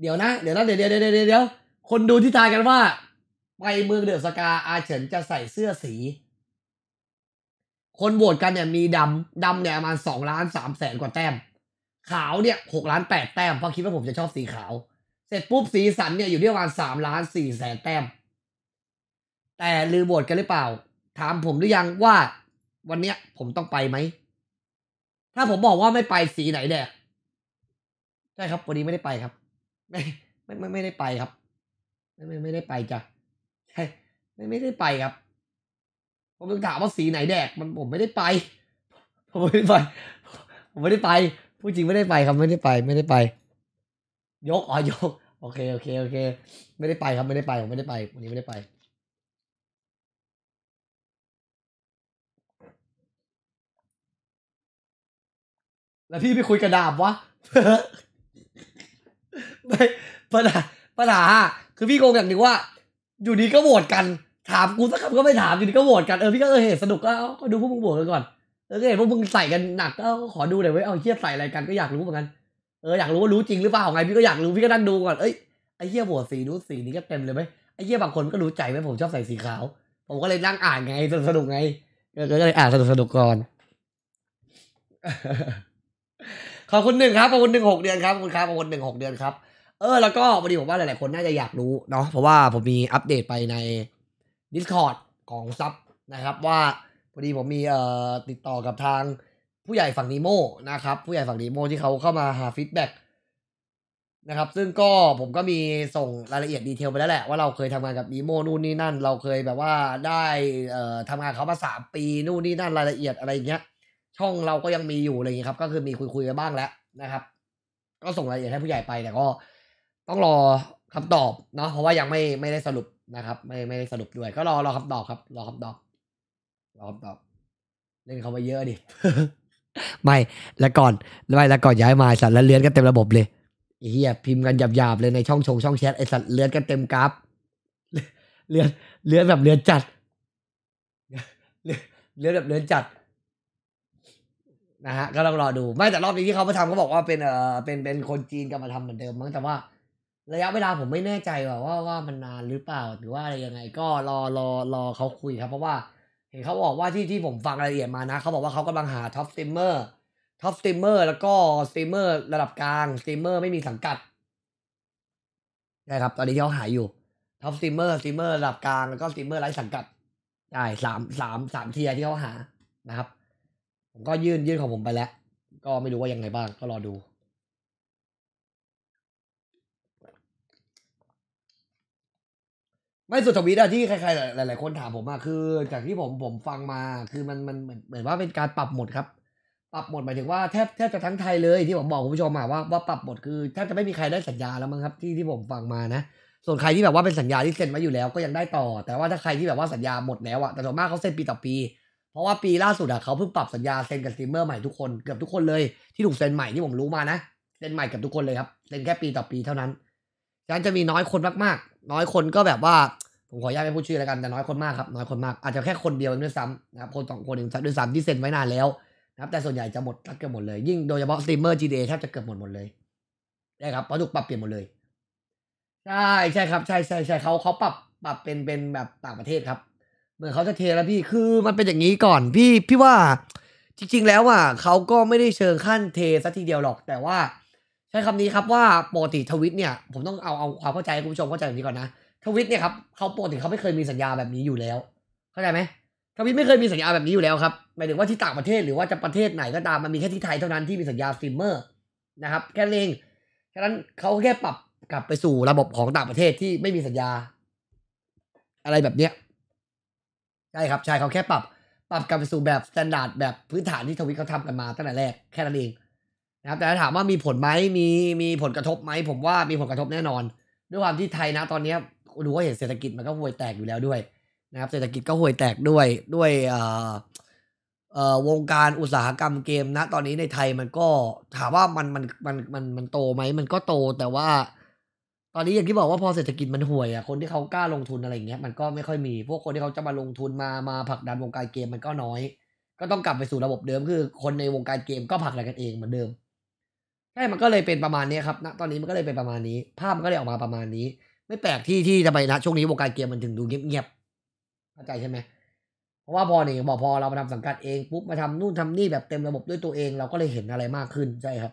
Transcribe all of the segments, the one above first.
เดี๋ยวนะ เดี๋ยวนะเดี๋ยวเดี๋ยวเดี๋ยวคนดูที่ทายกันว่า ไปเมืองเดือดสกาอาเฉินจะใส่เสื้อสี คนโหวตกันเนี่ยมีดำดำเนี่ยประมาณสองล้านสามแสนกว่าแต้มขาวเนี่ยหกล้านแปดแต้ม เพราะคิดว่าผมจะชอบสีขาว เสร็จปุ๊บสีสันเนี่ยอยู่ที่ประมาณสามล้านสี่แสนแต้ม แต่ลือโหวตกันหรือเปล่า ถามผมหรือยังว่า วันเนี้ยผมต้องไปไหม ถ้าผมบอกว่าไม่ไปสีไหนแดกใช่ครับวันนี้ไม่ได้ไปครับไม่ไม่ไม่ไม่ได้ไปครับ ไม่ไม่ไม่ได้ไปจ้ะไม่ไม่ได้ไปครับ ผม้องถามว่าสีไหนแดกมันผมไม่ได้ไป ผมไม่ได้ไป ผมไม่ได้ไปพูดจริงไม่ได้ไป ครับไม่ได้ไป ไม่ได้ไป ยกอ๋อยกโอเค โอเคโอเค ไม่ได้ไปครับไม่ได้ไปผมไม่ได้ไปวันนี้ไม่ได้ไป แล้วพี่ไปคุยกระดาบวะไม่ปัญหาปัญหาคือพี่โกงอย่างนึงว่า อยู่ดีก็โหวตกัน ถามกูสักคำก็ไม่ถามอยู่ดีก็โหวตกันเออพี่ก็เออเห็นสนุกก็ก็ดูพวกมึงโหวตกันก่อนเออเห็นพวกมึงใส่กันหนักก็ขอดูหน่อยว้เอาเฮียใส่อะไรกันก็อยากรู้เหมือนกันเอออยากรู้ว่ารู้จริงหรือเปล่าไงพี่ก็อยากรู้ พี่ก็นั่งดูก่อนเอ้ยไอ้เฮียโหวตสีนู้นสีนี้ก็เต็มเลยไหมไอ้เฮียบางคนก็รู้ใจไหมผมชอบใส่สีขาว ผมก็เลยนั่งอ่านไงสนุกไงก็เลยอ่านสนุกสนุกก่อนขอบคุณหนึ่งครับขอบคุณหนึ่งหกเดือนครับขอบคุณครับขอบคุณหนึ่งหกเดือนครับเออแล้วก็พอดีผมว่าหลายๆคนน่าจะอยากรู้เนาะเพราะว่าผมมีอัปเดตไปใน Discord ของซับนะครับว่าพอดีผมมีเอ่อติดต่อกับทางผู้ใหญ่ฝั่งนีโมนะครับ ผู้ใหญ่ฝั่งนีโมที่เขาเข้ามาหาฟีดแบ็กนะครับ ซึ่งก็ผมก็มีส่งรายละเอียดดีเทลไปแล้วแหละว่าเราเคยทำงานกับนีโมนู่นนี่นั่น เราเคยแบบว่าได้เอ่อทำงานเขามาสามปีนู่นนี่นั่น รายละเอียดอะไรอย่างเงี้ย ช่องเราก็ยังมีอยู่อะไรอย่างเงี้ยครับ ก็คือมีคุยๆกันบ้างแล้วนะครับ ก็ส่งรายละเอียดให้ผู้ใหญ่ไปแต่ก็ต้องรอคำตอบ เนาะเพราะว่ายังไม่ไม่ได้สรุปนะครับไม่ไม่ได้สรุปด้วยก็รอรอคำตอบครับรอคำตอบรอคำตอบเล่นเขาไปเยอะดิไม่แล้วก่อนไม่แล้วก่อนย้ายมาสัตว์แล้วเลื้อนกันเต็มระบบเลยเฮียพิมพ์กันหยาบๆเลยในช่องชงช่องแชทไอสัตว์เลื้อนกันเต็มกราฟเลื้อนเลื้อนแบบเลื้อนจัดเลื้อนแบบเลื้อนจัด นะฮะ ก็ต้องรอดูไม่แต่รอบนี้ที่เขามาทำเขาบอกว่าเป็นเออเป็นเป็นคนจีนกลับมาทำเหมือนเดิม มั้งแต่ว่าระยะเวลาผมไม่แน่ใจว่าว่าวามันนานหรือเปล่าหรือว่าอะไรยังไง ก็รอรอรอเขาคุยครับ เพราะว่า เห็นเขาบอกว่าที่ที่ผมฟังรายละเอียดมานะเขาบอกว่าเขากำลังหาท็อปสตรีมเมอร์ท็อปสตรีมเมอร์แล้วก็สตรีมเมอร์ระดับกลางสตรีมเมอร์ไม่มีสังกัดใช่ครับ ตอนนี้เขาหายอยู่ท็อปสตรีมเมอร์สตรีมเมอร์ระดับกลางแล้วก็สตรีมเมอร์ไร้สังกัดใช่สามสามสามเทียที่เขาหานะครับ ผมก็ยื่นยื่นของผมไปแล้ว ก็ไม่รู้ว่ายังไงบ้าง ก็รอดูไม่สุดทวีตอะที่ใครๆหลายๆคนถามผมอะคือ จากที่ผมผมฟังมาคือมันมันเหมือนเหมือนว่าเป็นการปรับหมดครับปรับหมดหมายถึงว่าแทบแทบจะทั้งไทยเลยที่ผมบอกคุณผู้ชมมาว่าว่าปรับหมดคือแทบจะไม่มีใครได้สัญญาแล้วมั้งครับที่ที่ผมฟังมานะ ส่วนใครที่แบบว่าเป็นสัญญาที่เซ็นไว้อยู่แล้วก็ยังได้ต่อ แต่ว่าถ้าใครที่แบบว่าสัญญาหมดแล้วอะแต่ส่วนมากเขาเซ็นปีต่อปีเพราะว่าปีล่าสุดอะเขาเพิ่งปรับสัญญาเซ็นกับสตรีมเมอร์ใหม่ทุกคนเกือบทุกคนเลยที่ถูกเซ็นใหม่ที่ผมรู้มานะเซ็นใหม่กับทุกคนเลยครับเซ็นแค่ปีต่อปีเท่านั้นฉะนั้นจะมีน้อยคนมากๆ น้อยคนก็แบบว่า ผมขออนุญาตไม่พูดชื่อแล้วกันแต่น้อยคนมากครับน้อยคนมาก อาจจะแค่คนเดียวด้วยซ้ำนะครับคนสองคนเองด้วยซ้ำที่เซ็นไว้นานแล้วนะครับแต่ส่วนใหญ่จะหมดเกือบหมดเลย ยิ่งโดยเฉพาะสตรีมเมอร์ g d a แทบจะเกือบหมดหมดเลยนะครับเพราะถูกปรับเปลี่ยนหมดเลย ใช่ใช่ครับใช่ใช่ใช่เขาเขาปรับปรับเป็นเป็นแบบต่างประเทศครับ เหมือนเขาจะเทแล้วพี่คือมันเป็นอย่างนี้ก่อนพี่พี่ว่า จริงๆแล้วอ่ะเขาก็ไม่ได้เชิงขั้นเทซะทีเดียวหรอกแต่ว่าช้คำนี้ครับว่าปกติทวิตเนี่ยผมต้องเอาเอาความเข้าใจคุณผู้ชมเข้าใจแบบนี้ก่อนนะทวิตเนี่ยครับเขาปกติเขาไม่เคยมีสัญญาแบบนี้อยู่แล้วเข้าใจไหมทวิตไม่เคยมีสัญญาแบบนี้อยู่แล้วครับหมายถึงว่าที่ต่างประเทศหรือว่าจะประเทศไหนก็ตามมันมีแค่ที่ไทยเท่านั้น ที่มีสัญญาสตรีมเมอร์นะครับแค่เองฉะนั้นเขาแค่ปรับกลับไปสู่ระบบของต่างประเทศที่ไม่มีสัญญา อะไรแบบเนี้ยใช่ครับ ใช่เขาแค่ปรับ ปรับกลับไปสู่แบบสแตนดาร์ดแบบพื้นฐานที่ทวิตเขาทำกันมาตั้งแต่แรกแค่นั้นเองนะครับแต่ถามว่ามีผลไหม มีมีผลกระทบไหมผมว่ามีผลกระทบแน่นอน ด้วยความที่ไทยนะ ตอนนี้ดูว่าเห็นเศรษฐกิจมันก็ห่วยแตกอยู่แล้วด้วยนะครับ เศรษฐกิจก็ห่วยแตกด้วยด้วยวงการอุตสาหกรรมเกมนะ ตอนนี้ในไทยมันก็ถามว่ามันมันมันมันมันโตไหม มันก็โตแต่ว่า ตอนนี้อย่างที่บอกว่าพอเศรษฐกิจมันห่วยอ่ะ คนที่เขากล้าลงทุนอะไรเงี้ย มันก็ไม่ค่อยมี พวกคนที่เขาจะมาลงทุนมามาผลักดันวงการเกมมันก็น้อย ก็ต้องกลับไปสู่ระบบเดิม คือ คนในวงการเกมก็ผลักดันกันเองเหมือนเดิมใช่มันก็เลยเป็นประมาณนี้ครับ ณตอนนี้มันก็เลยเป็นประมาณนี้ ภาพมันก็เลยออกมาประมาณนี้ ไม่แปลกที่ที่จะไปนะช่วงนี้วงการเกมมันถึงดูเงียบๆเข้าใจใช่ไหมเพราะว่าพอเนี่ยบอกพอเราไปทำสังกัดเองปุ๊บมาทำนู่นทำนี่แบบเต็มระบบด้วยตัวเองเราก็เลยเห็นอะไรมากขึ้นใช่ครับ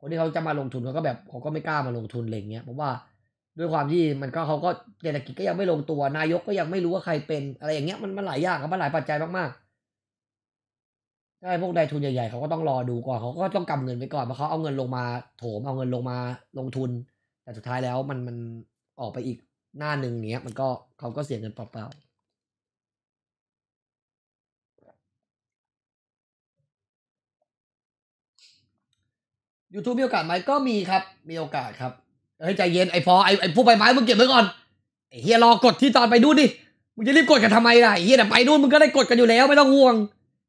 คนที่เขาจะมาลงทุนเขาก็แบบเขาก็ไม่กล้ามาลงทุนอะไรเงี้ยเพราะว่าด้วยความที่มันก็เขาก็เศรษฐกิจก็ยังไม่ลงตัวนายกก็ยังไม่รู้ว่าใครเป็นอะไรอย่างเงี้ยมันมันหลายอย่างครับมันหลายปัจจัยมากๆใช่พวกนายทุนใหญ่ๆ เขาก็ต้องรอดูก่อน เขาก็ต้องกำเงินไปก่อนเพราะเขาเอาเงินลงมา โถม เอาเงินลงมาลงทุน แต่สุดท้ายแล้วมันมันออกไปอีกหน้าหนึ่งเนี้ย มันก็เขาก็เสียเงินเปล่าๆยูทูบมีโอกาสไหม ก็มีครับ มีโอกาสครับเฮ้ยใจเย็น ไอ้พอไอ้ไอ้ผู้ใบไม้มึงเก็บไว้ก่อน ไอ้เฮียรอกดที่ตอนไปดูดิ มึงจะรีบกดกันทำไมล่ะเฮียแต่ไปนู่นมึงก็ได้กดกันอยู่แล้วไม่ต้องห่วง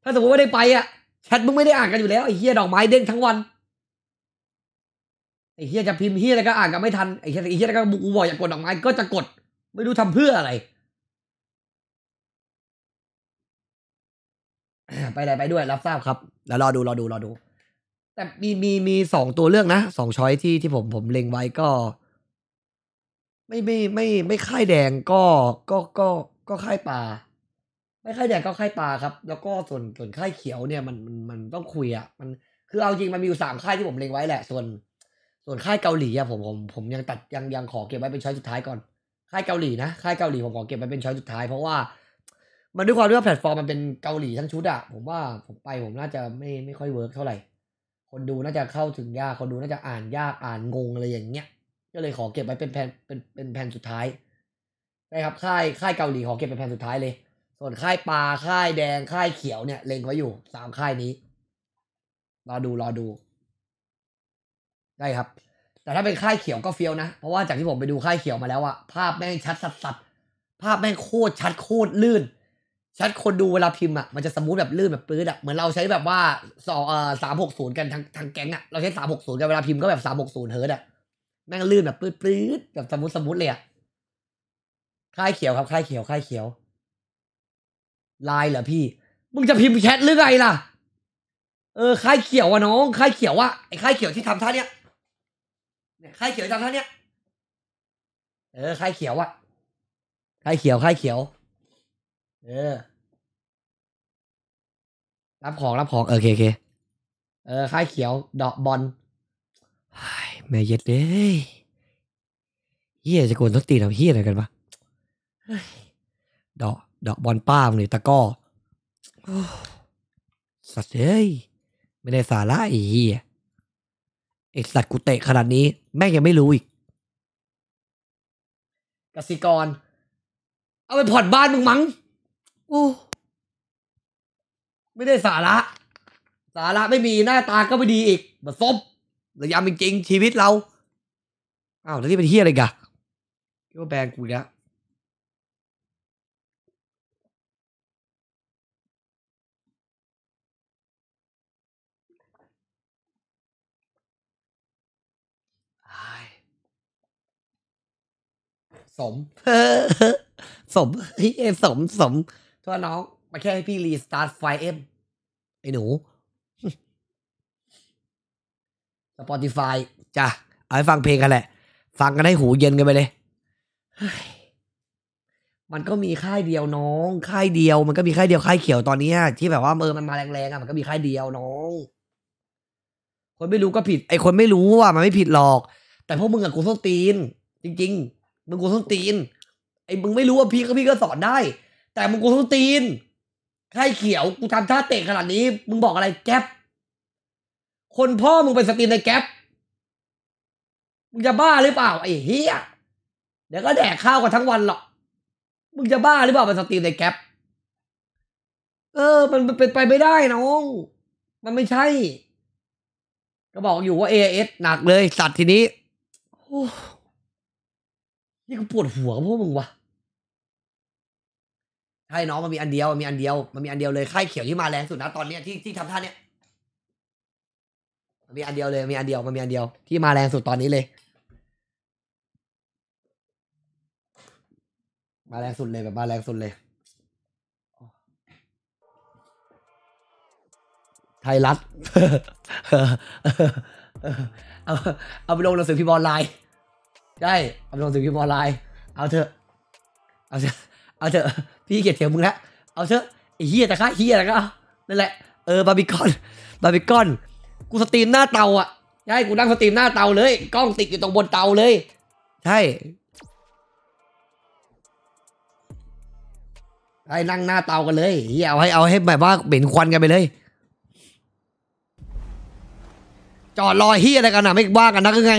ถ้าสมมติว่าได้ไปอ่ะแชทมึงไม่ได้อ่านกันอยู่แล้วไอ้เฮียดอกไม้เด้งทั้งวันไอ้เฮียจะพิมพ์เฮียแล้วก็อ่านกันไม่ทันไอ้เฮียไอ้เฮียแล้วก็บุกบอยอยากกดดอกไม้ก็จะกด ไม่รู้ทำเพื่ออะไรไปไหนไปด้วย รับทราบครับ แล้วรอดูรอดูรอดู แต่มีมีมีสองตัวเลือกนะสองช้อยที่ที่ผมผมเล็งไว้ก็ ไม่ไม่ไม่ไม่ค่ายแดง ก็ ก็ก็ ก็ค่ายป่าไม่ค่ายแดงก็ค่ายปลาครับแล้วก็ส่วนส่วนค่ายเขียวเนี่ยมันมันมันต้องคุยอ่ะมันคือเอาจริง มันมีอยู่สามค่ายที่ผมเล็งไว้แหละ ส่วน ส่วนค่ายเกาหลีอ่ะผมผม ผมยังตัดยังยังขอเก็บไว้เป็นช้อยสุดท้ายก่อน ค่ายเกาหลีนะค่ายเกาหลีผมขอเก็บไว้เป็นช้อยสุดท้าย เพราะว่ามันด้วยความที่ว่าแพลตฟอร์มมันเป็นเกาหลีทั้งชุดอ่ะผมว่าผมไปผมน่าจะไม่ไม่ค่อยเวิร์กเท่าไหร่ คนดูน่าจะเข้าถึงยากคนดูน่าจะอ่านยากอ่านงงอะไรอย่างเงี้ยก็เลยขอเก็บไว้เป็นแผนเป็นเป็นแผนสุดท้ายช่ครับค่ายค่ายเกาหลีขอเก็บเป็นแผนสุดท้ายเลยส่วนค่ายปลา ค่ายแดง ค่ายเขียวเนี่ย เล็งไว้อยู่สามค่ายนี้รอดู รอดู ได้ครับ แต่ถ้าเป็นค่ายเขียว ก็เฟี้ยวนะ เพราะว่าจากที่ผมไปดูค่ายเขียวมาแล้วอะภาพแม่งชัดสัดๆภาพแม่งโคตรชัดโคตรลื่น ชัดคนดูเวลาพิมพ์อะมันจะสมูทแบบลื่นแบบปื้ดอะเหมือนเราใช้แบบว่า สองเอ่อสามหกศูนย์กันทางทางแก๊งอะเราใช้สามหกศูนย์กันเวลาพิมพ์ก็แบบสามหกศูนย์เฮิร์ตอะแม่งลื่นแบบปื้ดปื้ดแบบสมูทสมูทเลยอะค่ายเขียวครับค่ายเขียวค่ายเขียวไลน์เหรอพี่ มึงจะพิมพ์แชทหรือไงล่ะ เออ ค่ายเขียวอะน้อง ค่ายเขียวอะไอ้ค่ายเขียวที่ทำท่าเนี้ยเนี่ยค่ายเขียวทำท่าเนี้ย เออ ค่ายเขียวอะค่ายเขียว ค่ายเขียว เออ รับของ รับของโอเคโอเคเออ ค่ายเขียวดอกบอลไอแม่เย็ดเลยเฮียจะโกนต้นตีนเอาเฮียอะไรกันวะดอกดอกบอลป้ามเลยตะก้อสัตว์เอ้ยไม่ได้สาระอีไอ้สัตว์กูเตะขนาดนี้ แม่งยังไม่รู้อีกกสิกร เอาไปผ่อนบ้านมึงมั้งโอ้ไม่ได้สาระสาระไม่มีหน้าตาก็ไม่ดีอีกมาซบระยำจริงๆชีวิตเรา อ้าว แล้วที่เป็นเฮียอะไรกะกาแบงกูแล้วสม สมพี่เอสมสมตัวน้องมาแค่ให้พี่รีสตาร์ทไฟเอ็มไอ้หนูสปอติฟายจ้ะ เอาไปฟังเพลงกันแหละ ฟังกันให้หูเย็นกันไปเลย มันก็มีค่ายเดียวน้องค่ายเดียวมันก็มีค่ายเดียวค่ายเขียวตอนนี้ที่แบบว่าเออมันมาแรงๆอ่ะมันก็มีค่ายเดียวน้อง คนไม่รู้ก็ผิด ไอคนไม่รู้อ่ะมันไม่ผิดหรอก แต่พวกมึงกับกูส้ตีน จริง ๆมึงกูส้นตีน ไอ้มึงไม่รู้ว่าพี่ก็พี่ก็สอนได้ แต่มึงกูส้นตีนใข่เขียว กูทำท่าเตะขนาดนี้ มึงบอกอะไรแก๊ป คนพ่อมึงเป็นสตีนในแก๊ปมึงจะบ้าหรือเปล่า ไอ้เฮียเดี๋ยวก็แดกข้าวกันทั้งวันหรอก มึงจะบ้าหรือเปล่าเป็นสตีมในแก๊ปเออ มันเป็นไปไม่ได้น้อง มันไม่ใช่ ก็บอกอยู่ว่าเอเอสหนักเลย สัตว์ทีนี้นี่กูปวดหัวพวกมึงวะใช่น้องมันมีอันเดียวมันมีอันเดียว มันมีอันเดียวเลยคข้เขียวที่มาแรงสุดนะตอนเนี้ยที่ที่ทำท่าเนี้ยมันมีอันเดียวเลย มีอันเดียวมันมีอันเดียวที่มาแรงสุดตอนนี้เลย มาแรงสุดเลยแบบมาแรงสุดเลย ไทยรัฐ เอา เอาไปลงหนังสือพิมพ์อลไลน์ใช่เอาลงสื่อพิมพ์ออนไลน์เอาเถอะเอาเถอะเอาเถอะพี่เกียดเถียงมึงแล้วเอาเถอะไอ้เฮียแต่ค่าเฮียแต่ก็นั่นแหละเออบาร์บีคอนบาร์บีคอนกูสตรีมหน้าเตาอ่ะใช่กูนั่งสตรีมหน้าเตาเลยกล้องติดอยู่ตรงบนเตาเลยใช่ไอ้นั่งหน้าเตากันเลยเฮียเอาให้เอาให้แบบว่าเหม็นควันกันไปเลย จอดรอเฮียอะไรกันนะไม่ว่ากันนะคือไง